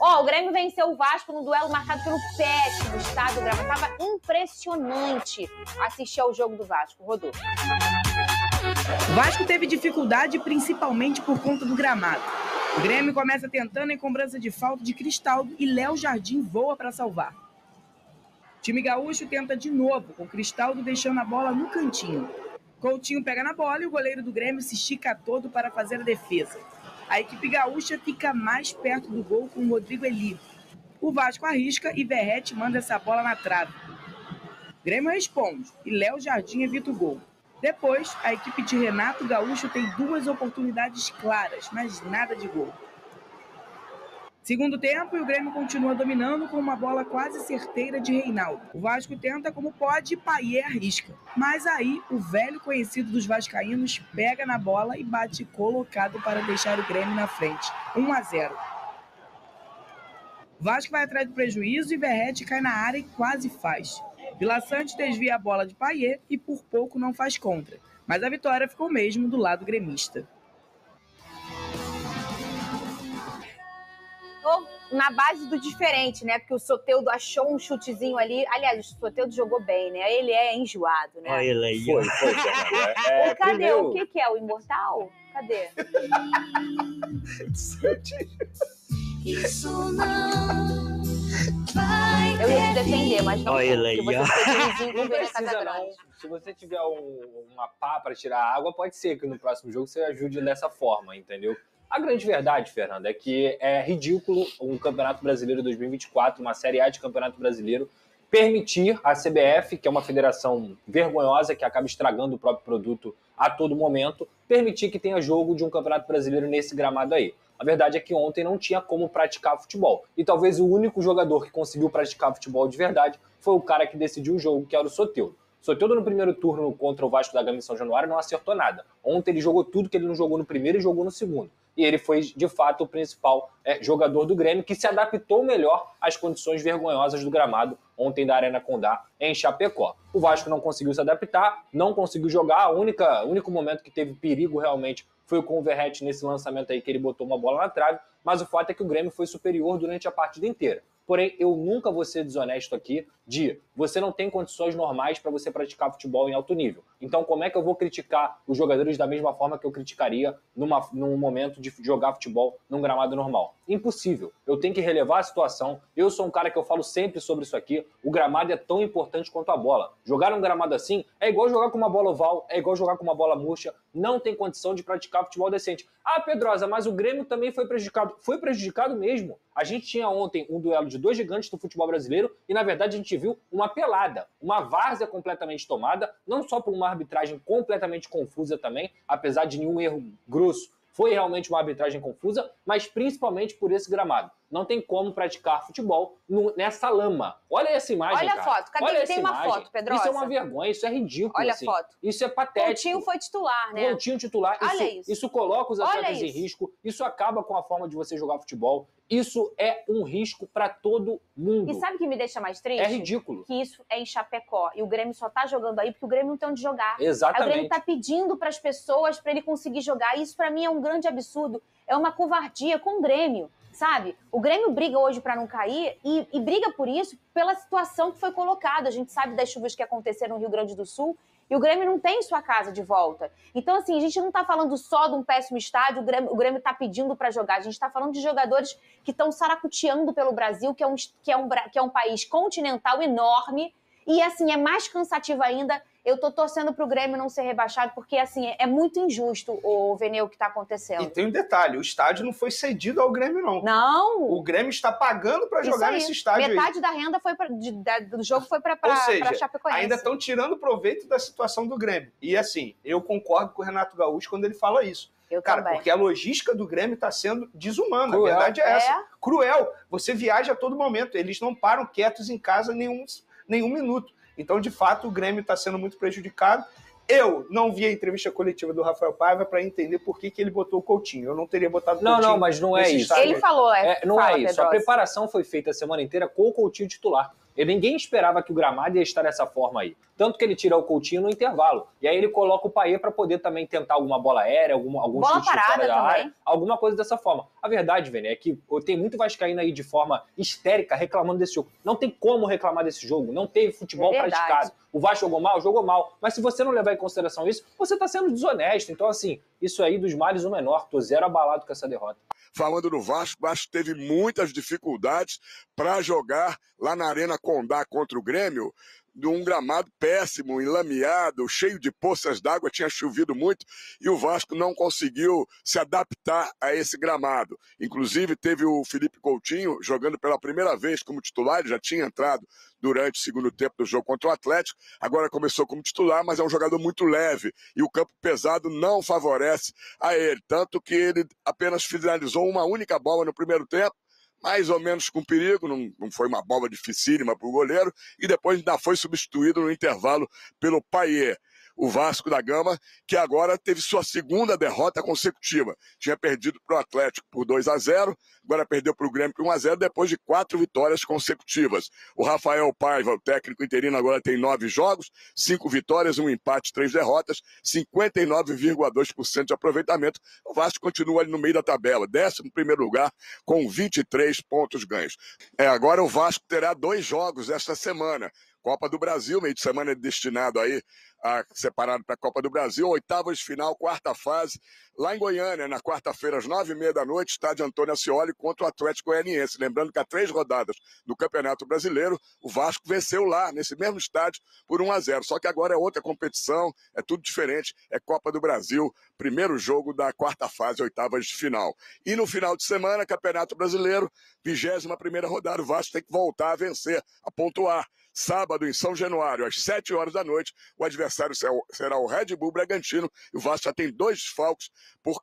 Ó, o Grêmio venceu o Vasco no duelo marcado pelo PET do estádio Tava Impressionante assistir ao jogo do Vasco. Rodou. O Vasco teve dificuldade principalmente por conta do gramado. O Grêmio começa tentando em cobrança de falta de Cristaldo e Léo Jardim voa para salvar. O time gaúcho tenta de novo, com Cristaldo deixando a bola no cantinho. Coutinho pega na bola e o goleiro do Grêmio se estica todo para fazer a defesa. A equipe gaúcha fica mais perto do gol com o Rodrigo Eli. O Vasco arrisca e Verrete manda essa bola na trave. Grêmio responde e Léo Jardim evita o gol. Depois, a equipe de Renato Gaúcho tem duas oportunidades claras, mas nada de gol. Segundo tempo, e o Grêmio continua dominando com uma bola quase certeira de Reinaldo. O Vasco tenta como pode e Paier arrisca. Mas aí, o velho conhecido dos vascaínos pega na bola e bate colocado para deixar o Grêmio na frente. 1 a 0. Vasco vai atrás do prejuízo e Verrete cai na área e quase faz. Vila Sante desvia a bola de Paier e por pouco não faz contra. Mas a vitória ficou mesmo do lado gremista. jogou na base do diferente, né? Porque o Soteudo achou um chutezinho ali. Aliás, o Soteudo jogou bem, né? Ele é enjoado, né? Ah, ele é foi, foi, é, é, cadê? Primeiro... O que, que é? O imortal? Cadê? Isso não vai Eu ia te defender, mas não Olha ele aí, Não precisa não. Se você tiver um, uma pá para tirar água, pode ser que no próximo jogo você ajude dessa forma, entendeu? A grande verdade, Fernando, é que é ridículo um Campeonato Brasileiro 2024, uma Série A de Campeonato Brasileiro, permitir a CBF, que é uma federação vergonhosa que acaba estragando o próprio produto a todo momento, permitir que tenha jogo de um Campeonato Brasileiro nesse gramado aí. A verdade é que ontem não tinha como praticar futebol. E talvez o único jogador que conseguiu praticar futebol de verdade foi o cara que decidiu o jogo, que era o Soteudo. Soteudo no primeiro turno contra o Vasco da Gama em São Januário não acertou nada. Ontem ele jogou tudo que ele não jogou no primeiro e jogou no segundo e ele foi de fato o principal é, jogador do Grêmio, que se adaptou melhor às condições vergonhosas do gramado ontem da Arena Condá em Chapecó. O Vasco não conseguiu se adaptar, não conseguiu jogar, a única único momento que teve perigo realmente foi com o Verrete nesse lançamento aí que ele botou uma bola na trave, mas o fato é que o Grêmio foi superior durante a partida inteira. Porém, eu nunca vou ser desonesto aqui de você não tem condições normais para você praticar futebol em alto nível. Então, como é que eu vou criticar os jogadores da mesma forma que eu criticaria numa, num momento de jogar futebol num gramado normal? Impossível. Eu tenho que relevar a situação. Eu sou um cara que eu falo sempre sobre isso aqui. O gramado é tão importante quanto a bola. Jogar um gramado assim é igual jogar com uma bola oval, é igual jogar com uma bola murcha. Não tem condição de praticar futebol decente. Ah, Pedrosa, mas o Grêmio também foi prejudicado. Foi prejudicado mesmo. A gente tinha ontem um duelo de dois gigantes do futebol brasileiro e, na verdade, a gente viu uma pelada, uma várzea completamente tomada, não só por uma arbitragem completamente confusa também, apesar de nenhum erro grosso. Foi realmente uma arbitragem confusa, mas principalmente por esse gramado não tem como praticar futebol nessa lama. Olha essa imagem. Olha a foto. Cadê Olha tem uma imagem. foto, Pedro? Isso é uma vergonha, isso é ridículo. Olha assim. a foto. Isso é patético. Pontinho foi titular, né? Pontinho titular. Olha isso, isso. coloca os atletas em risco, isso acaba com a forma de você jogar futebol. Isso é um risco para todo mundo. E sabe o que me deixa mais triste? É ridículo. Que isso é em Chapecó. E o Grêmio só tá jogando aí porque o Grêmio não tem onde jogar. Exatamente. Aí o Grêmio tá pedindo para as pessoas para ele conseguir jogar. E isso para mim é um grande absurdo. É uma covardia com o Grêmio sabe? O Grêmio briga hoje para não cair e, e, briga por isso pela situação que foi colocada. A gente sabe das chuvas que aconteceram no Rio Grande do Sul e o Grêmio não tem sua casa de volta. Então, assim, a gente não está falando só de um péssimo estádio, o Grêmio está pedindo para jogar. A gente está falando de jogadores que estão saracuteando pelo Brasil, que é, um, que, é um, que é um país continental enorme. E, assim, é mais cansativo ainda eu tô torcendo pro Grêmio não ser rebaixado, porque assim, é muito injusto o Veneu que tá acontecendo. E tem um detalhe: o estádio não foi cedido ao Grêmio, não. Não! O Grêmio está pagando para jogar nesse estádio. Metade aí. da renda foi pra, de, do jogo foi para pra, Ou seja, pra Chapecoense. Ainda estão tirando proveito da situação do Grêmio. E assim, eu concordo com o Renato Gaúcho quando ele fala isso. Eu Cara, também. porque a logística do Grêmio está sendo desumana. Cruel. A verdade é essa. É. Cruel. Você viaja a todo momento. Eles não param quietos em casa nenhum, nenhum minuto. Então, de fato, o Grêmio está sendo muito prejudicado. Eu não vi a entrevista coletiva do Rafael Paiva para entender por que, que ele botou o Coutinho. Eu não teria botado o Coutinho. Não, não, mas não é isso. Ele falou, é. é não é Fala, é isso. A preparação foi feita a semana inteira com o Coutinho titular. E ninguém esperava que o gramado ia estar dessa forma aí. Tanto que ele tira o Coutinho no intervalo. E aí ele coloca o Paê para poder também tentar alguma bola aérea, alguma, algum chute da também. área, alguma coisa dessa forma. A verdade, Vene, é que tem muito Vascaína aí de forma histérica reclamando desse jogo. Não tem como reclamar desse jogo. Não teve futebol é praticado o Vasco jogou mal? Jogou mal. Mas se você não levar em consideração isso, você está sendo desonesto. Então, assim, isso aí dos males o menor. Tô zero abalado com essa derrota. Falando do Vasco, o Vasco teve muitas dificuldades para jogar lá na Arena Condá contra o Grêmio de um gramado péssimo, enlameado, cheio de poças d'água, tinha chovido muito e o Vasco não conseguiu se adaptar a esse gramado. Inclusive, teve o Felipe Coutinho jogando pela primeira vez como titular, ele já tinha entrado durante o segundo tempo do jogo contra o Atlético, agora começou como titular, mas é um jogador muito leve e o campo pesado não favorece a ele. Tanto que ele apenas finalizou uma única bola no primeiro tempo mais ou menos com perigo, não, não foi uma bola dificílima para o goleiro, e depois ainda foi substituído no intervalo pelo Paier o Vasco da Gama, que agora teve sua segunda derrota consecutiva. Tinha perdido para o Atlético por 2 a 0 agora perdeu para o Grêmio por 1 a 0 depois de quatro vitórias consecutivas. O Rafael Paiva, o técnico interino, agora tem nove jogos, cinco vitórias, um empate, três derrotas, 59,2% de aproveitamento. O Vasco continua ali no meio da tabela, décimo primeiro lugar, com 23 pontos ganhos. É, agora o Vasco terá dois jogos esta semana Copa do Brasil, meio de semana é destinado aí a separado para a Copa do Brasil, oitavas de final, quarta fase, lá em Goiânia, na quarta-feira, às nove e meia da noite, estádio Antônio Ascioli contra o Atlético Goianiense. Lembrando que há três rodadas do Campeonato Brasileiro, o Vasco venceu lá, nesse mesmo estádio, por 1 a 0 Só que agora é outra competição, é tudo diferente, é Copa do Brasil, primeiro jogo da quarta fase, oitavas de final. E no final de semana, Campeonato Brasileiro, vigésima primeira rodada, o Vasco tem que voltar a vencer, a pontuar. Sábado, em São Januário, às 7 horas da noite, o adversário será o Red Bull Bragantino e o Vasco já tem dois falcos por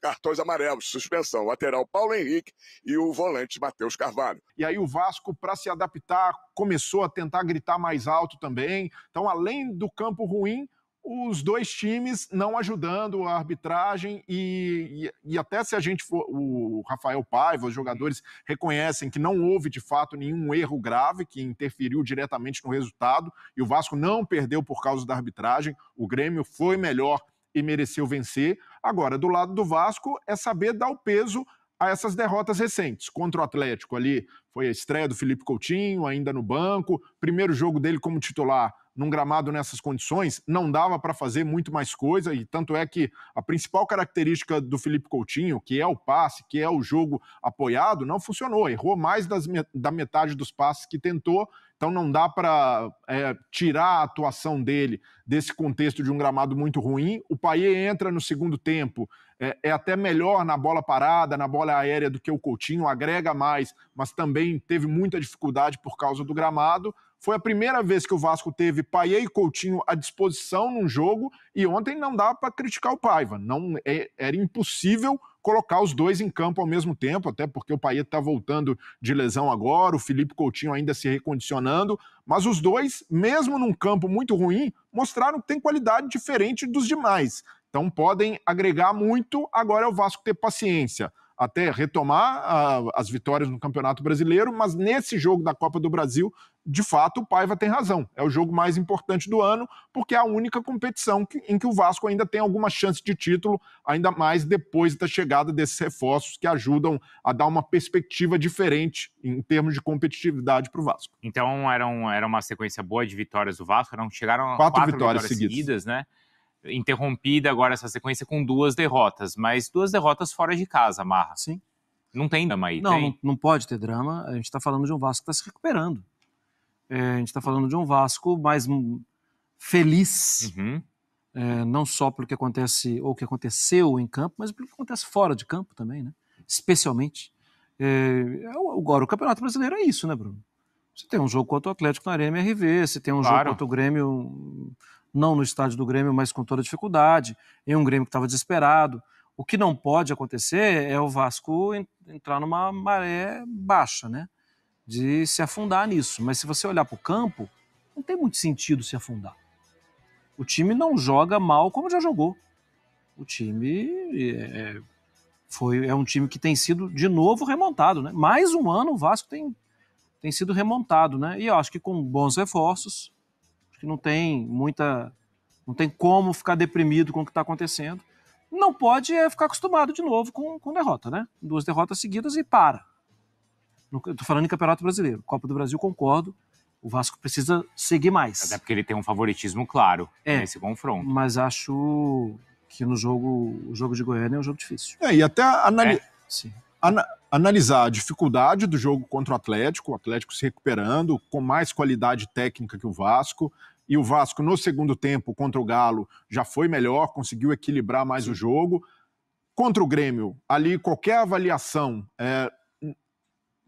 cartões amarelos, suspensão. lateral Paulo Henrique e o volante Matheus Carvalho. E aí o Vasco, para se adaptar, começou a tentar gritar mais alto também. Então, além do campo ruim, os dois times não ajudando a arbitragem e, e, e, até se a gente for, o Rafael Paiva, os jogadores reconhecem que não houve de fato nenhum erro grave que interferiu diretamente no resultado e o Vasco não perdeu por causa da arbitragem, o Grêmio foi melhor e mereceu vencer. Agora, do lado do Vasco é saber dar o peso a essas derrotas recentes contra o Atlético ali foi a estreia do Felipe Coutinho, ainda no banco. Primeiro jogo dele como titular num gramado nessas condições, não dava para fazer muito mais coisa, e tanto é que a principal característica do Felipe Coutinho, que é o passe, que é o jogo apoiado, não funcionou. Errou mais das, da metade dos passes que tentou, então não dá para é, tirar a atuação dele desse contexto de um gramado muito ruim. O Paier entra no segundo tempo, é, é até melhor na bola parada, na bola aérea do que o Coutinho, agrega mais, mas também também teve muita dificuldade por causa do gramado. Foi a primeira vez que o Vasco teve Paiva e Coutinho à disposição num jogo e ontem não dá para criticar o Paiva. Não é, era impossível colocar os dois em campo ao mesmo tempo, até porque o Paiva está voltando de lesão agora, o Felipe Coutinho ainda se recondicionando, mas os dois, mesmo num campo muito ruim, mostraram que tem qualidade diferente dos demais. Então podem agregar muito, agora é o Vasco ter paciência até retomar a, as vitórias no Campeonato Brasileiro, mas nesse jogo da Copa do Brasil, de fato, o Paiva tem razão. É o jogo mais importante do ano, porque é a única competição que, em que o Vasco ainda tem alguma chance de título, ainda mais depois da chegada desses reforços que ajudam a dar uma perspectiva diferente em termos de competitividade para o Vasco. Então, era, um, era uma sequência boa de vitórias do Vasco, eram, chegaram quatro, quatro vitórias, vitórias seguidas, seguidas né? interrompida agora essa sequência com duas derrotas, mas duas derrotas fora de casa, Marra. Sim. Não tem drama aí, não, tem? Não, não pode ter drama. A gente está falando de um Vasco que está se recuperando. É, a gente está falando de um Vasco mais feliz, uhum. é, não só pelo que acontece ou que aconteceu em campo, mas pelo que acontece fora de campo também, né? Especialmente. É, é agora, o Campeonato Brasileiro é isso, né, Bruno? Você tem um jogo contra o Atlético na Arena MRV, você tem um claro. jogo contra o Grêmio não no estádio do Grêmio, mas com toda dificuldade, em um Grêmio que estava desesperado. O que não pode acontecer é o Vasco entrar numa maré baixa, né? De se afundar nisso. Mas se você olhar para o campo, não tem muito sentido se afundar. O time não joga mal como já jogou. O time é, é, foi, é um time que tem sido de novo remontado, né? Mais um ano o Vasco tem, tem sido remontado, né? E eu acho que com bons reforços, que não tem muita. não tem como ficar deprimido com o que está acontecendo. Não pode é ficar acostumado de novo com, com derrota, né? Duas derrotas seguidas e para. Estou falando em Campeonato Brasileiro. Copa do Brasil, concordo. O Vasco precisa seguir mais. Até porque ele tem um favoritismo claro é, nesse confronto. Mas acho que no jogo, o jogo de Goiânia é um jogo difícil. É, e até anali é. analisar a dificuldade do jogo contra o Atlético, o Atlético se recuperando, com mais qualidade técnica que o Vasco, e o Vasco no segundo tempo contra o Galo já foi melhor, conseguiu equilibrar mais o jogo. Contra o Grêmio, ali qualquer avaliação é,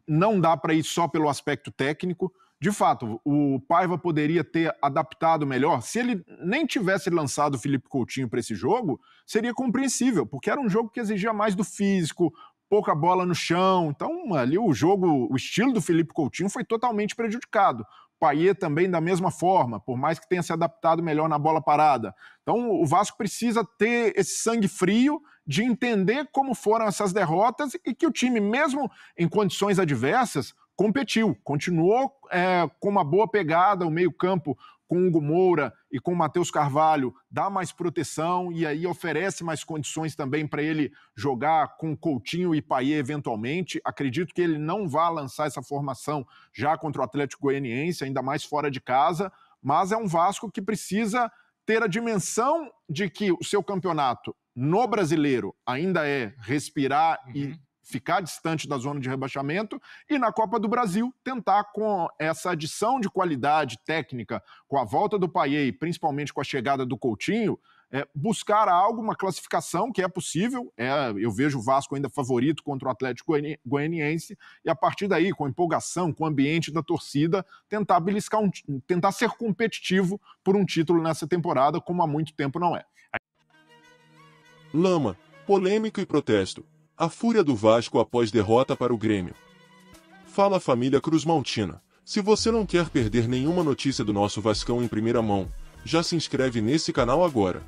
não dá para ir só pelo aspecto técnico. De fato, o Paiva poderia ter adaptado melhor. Se ele nem tivesse lançado o Felipe Coutinho para esse jogo, seria compreensível, porque era um jogo que exigia mais do físico, pouca bola no chão. Então, ali o jogo, o estilo do Felipe Coutinho foi totalmente prejudicado. Paier também da mesma forma, por mais que tenha se adaptado melhor na bola parada. Então o Vasco precisa ter esse sangue frio de entender como foram essas derrotas e que o time, mesmo em condições adversas, competiu, continuou é, com uma boa pegada, o meio-campo com Hugo Moura e com Matheus Carvalho, dá mais proteção e aí oferece mais condições também para ele jogar com Coutinho e Paier eventualmente. Acredito que ele não vá lançar essa formação já contra o Atlético Goianiense, ainda mais fora de casa, mas é um Vasco que precisa ter a dimensão de que o seu campeonato no brasileiro ainda é respirar uhum. e ficar distante da zona de rebaixamento e na Copa do Brasil tentar com essa adição de qualidade técnica, com a volta do Paier, principalmente com a chegada do Coutinho, é, buscar algo, uma classificação que é possível. É, eu vejo o Vasco ainda favorito contra o Atlético Goianiense, e a partir daí, com empolgação, com o ambiente da torcida, tentar beliscar um, tentar ser competitivo por um título nessa temporada, como há muito tempo não é. Lama, polêmico e protesto. A fúria do Vasco após derrota para o Grêmio. Fala família Cruzmaltina. Se você não quer perder nenhuma notícia do nosso Vascão em primeira mão, já se inscreve nesse canal agora.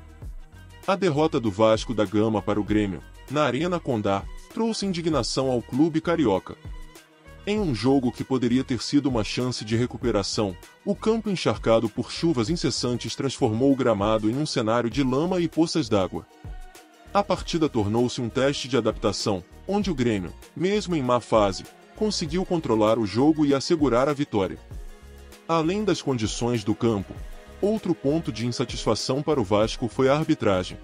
A derrota do Vasco da Gama para o Grêmio, na Arena Condá, trouxe indignação ao clube carioca. Em um jogo que poderia ter sido uma chance de recuperação, o campo encharcado por chuvas incessantes transformou o gramado em um cenário de lama e poças d'água. A partida tornou-se um teste de adaptação, onde o Grêmio, mesmo em má fase, conseguiu controlar o jogo e assegurar a vitória. Além das condições do campo, outro ponto de insatisfação para o Vasco foi a arbitragem.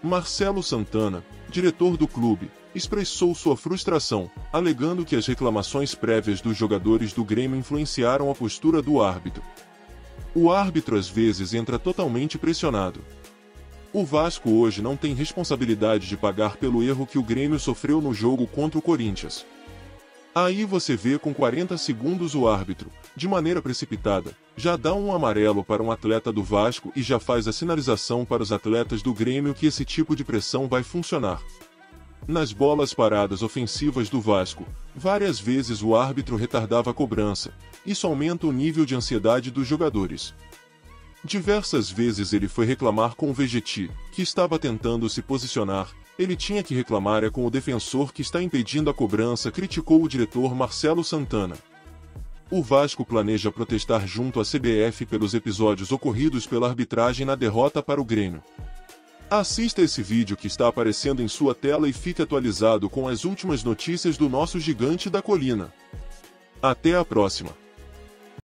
Marcelo Santana, diretor do clube, expressou sua frustração, alegando que as reclamações prévias dos jogadores do Grêmio influenciaram a postura do árbitro. O árbitro às vezes entra totalmente pressionado, o Vasco hoje não tem responsabilidade de pagar pelo erro que o Grêmio sofreu no jogo contra o Corinthians. Aí você vê com 40 segundos o árbitro, de maneira precipitada, já dá um amarelo para um atleta do Vasco e já faz a sinalização para os atletas do Grêmio que esse tipo de pressão vai funcionar. Nas bolas paradas ofensivas do Vasco, várias vezes o árbitro retardava a cobrança. Isso aumenta o nível de ansiedade dos jogadores. Diversas vezes ele foi reclamar com o Vegeti, que estava tentando se posicionar, ele tinha que reclamar é com o defensor que está impedindo a cobrança, criticou o diretor Marcelo Santana. O Vasco planeja protestar junto à CBF pelos episódios ocorridos pela arbitragem na derrota para o Grêmio. Assista esse vídeo que está aparecendo em sua tela e fique atualizado com as últimas notícias do nosso gigante da colina. Até a próxima!